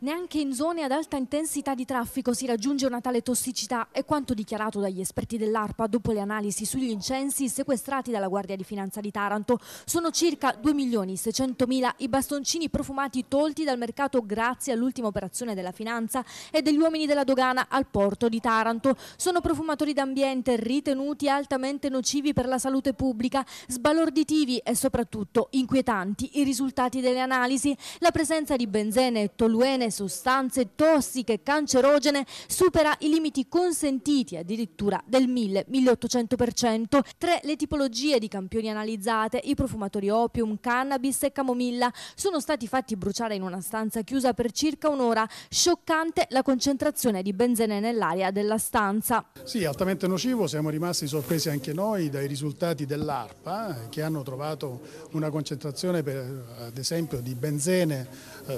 Neanche in zone ad alta intensità di traffico si raggiunge una tale tossicità, è quanto dichiarato dagli esperti dell'ARPA dopo le analisi sugli incensi sequestrati dalla Guardia di Finanza di Taranto. Sono circa 2 milioni 600 mila i bastoncini profumati tolti dal mercato grazie all'ultima operazione della finanza e degli uomini della dogana al porto di Taranto. Sono profumatori d'ambiente ritenuti altamente nocivi per la salute pubblica, sbalorditivi e soprattutto inquietanti i risultati delle analisi. La presenza di benzene e toluene sostanze tossiche e cancerogene supera i limiti consentiti addirittura del 1000-1800. Tre le tipologie di campioni analizzate, i profumatori opium, cannabis e camomilla, sono stati fatti bruciare in una stanza chiusa per circa un'ora, scioccante la concentrazione di benzene nell'aria della stanza. Sì, altamente nocivo, siamo rimasti sorpresi anche noi dai risultati dell'ARPA eh, che hanno trovato una concentrazione per, eh, ad esempio di benzene eh,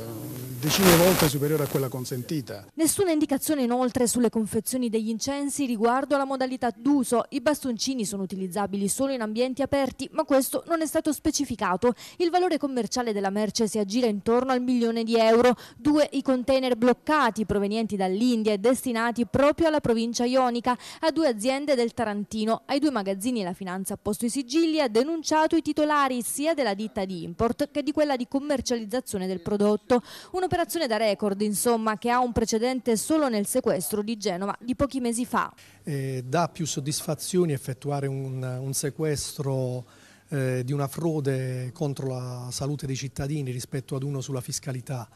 decine di volte ampiamente superiore a quella consentita. Nessuna indicazione inoltre sulle confezioni degli incensi riguardo alla modalità d'uso. I bastoncini sono utilizzabili solo in ambienti aperti, ma questo non è stato specificato. Il valore commerciale della merce si aggira intorno al milione di euro. Due i container bloccati provenienti dall'India e destinati proprio alla provincia ionica, a due aziende del Tarantino. Ai due magazzini la finanza ha posto i sigilli ha denunciato i titolari sia della ditta di import che di quella di commercializzazione del prodotto. Un'operazione da re record, insomma, che ha un precedente solo nel sequestro di Genova di pochi mesi fa. Eh, dà più soddisfazioni effettuare un, un sequestro eh, di una frode contro la salute dei cittadini rispetto ad uno sulla fiscalità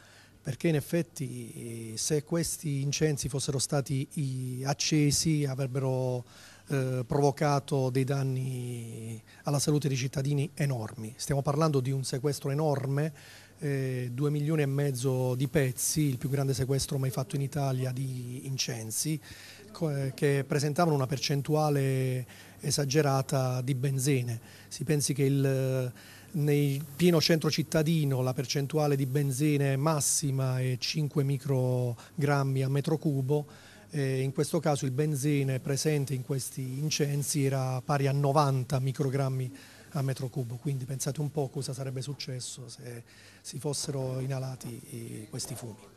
perché in effetti se questi incensi fossero stati accesi avrebbero eh, provocato dei danni alla salute dei cittadini enormi. Stiamo parlando di un sequestro enorme eh, 2 milioni e mezzo di pezzi, il più grande sequestro mai fatto in Italia di incensi, eh, che presentavano una percentuale esagerata di benzene. Si pensi che il, eh, nel pieno centro cittadino la percentuale di benzene massima è 5 microgrammi a metro cubo, in questo caso il benzene presente in questi incensi era pari a 90 microgrammi a metro cubo, quindi pensate un po' cosa sarebbe successo se si fossero inalati questi fumi.